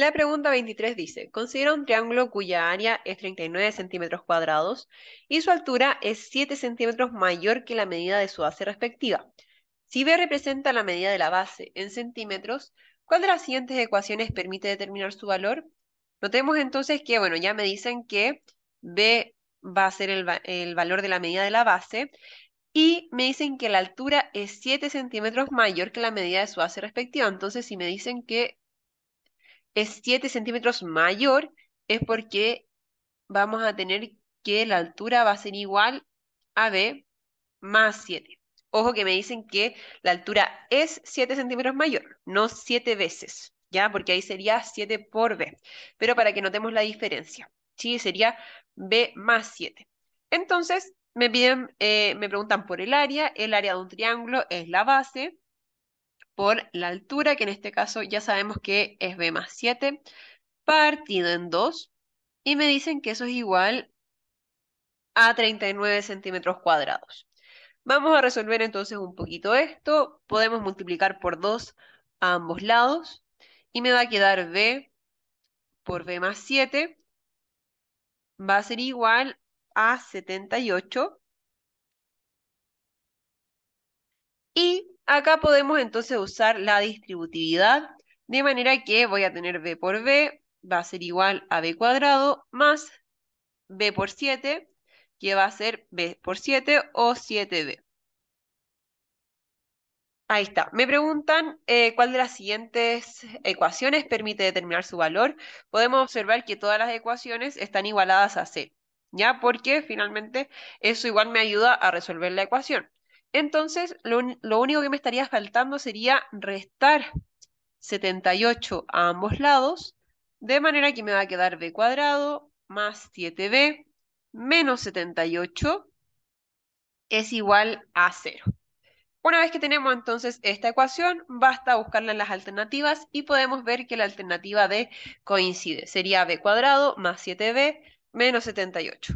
La pregunta 23 dice, considera un triángulo cuya área es 39 centímetros cuadrados y su altura es 7 centímetros mayor que la medida de su base respectiva. Si B representa la medida de la base en centímetros, ¿cuál de las siguientes ecuaciones permite determinar su valor? Notemos entonces que, bueno, ya me dicen que B va a ser el, valor de la medida de la base y me dicen que la altura es 7 centímetros mayor que la medida de su base respectiva. Entonces, si me dicen que es 7 centímetros mayor, es porque vamos a tener que la altura va a ser igual a B más 7. Ojo que me dicen que la altura es 7 centímetros mayor, no 7 veces, ¿ya? Porque ahí sería 7 por B. Pero para que notemos la diferencia, ¿sí? Sería B más 7. Entonces, me, piden, eh, me preguntan por el área. El área de un triángulo es la base por la altura, que en este caso ya sabemos que es B más 7, partido en 2, y me dicen que eso es igual a 39 centímetros cuadrados. Vamos a resolver entonces un poquito esto. Podemos multiplicar por 2 a ambos lados y me va a quedar B por B más 7 va a ser igual a 78 Acá podemos entonces usar la distributividad, de manera que voy a tener b por b, va a ser igual a b cuadrado, más b por 7, que va a ser b por 7 o 7b. Ahí está. Me preguntan eh, cuál de las siguientes ecuaciones permite determinar su valor. Podemos observar que todas las ecuaciones están igualadas a c, ¿ya? Porque finalmente eso igual me ayuda a resolver la ecuación. Entonces, lo, único que me estaría faltando sería restar 78 a ambos lados, de manera que me va a quedar b cuadrado más 7b menos 78 es igual a 0. Una vez que tenemos entonces esta ecuación, basta buscarla en las alternativas y podemos ver que la alternativa D coincide. Sería b cuadrado más 7b menos 78.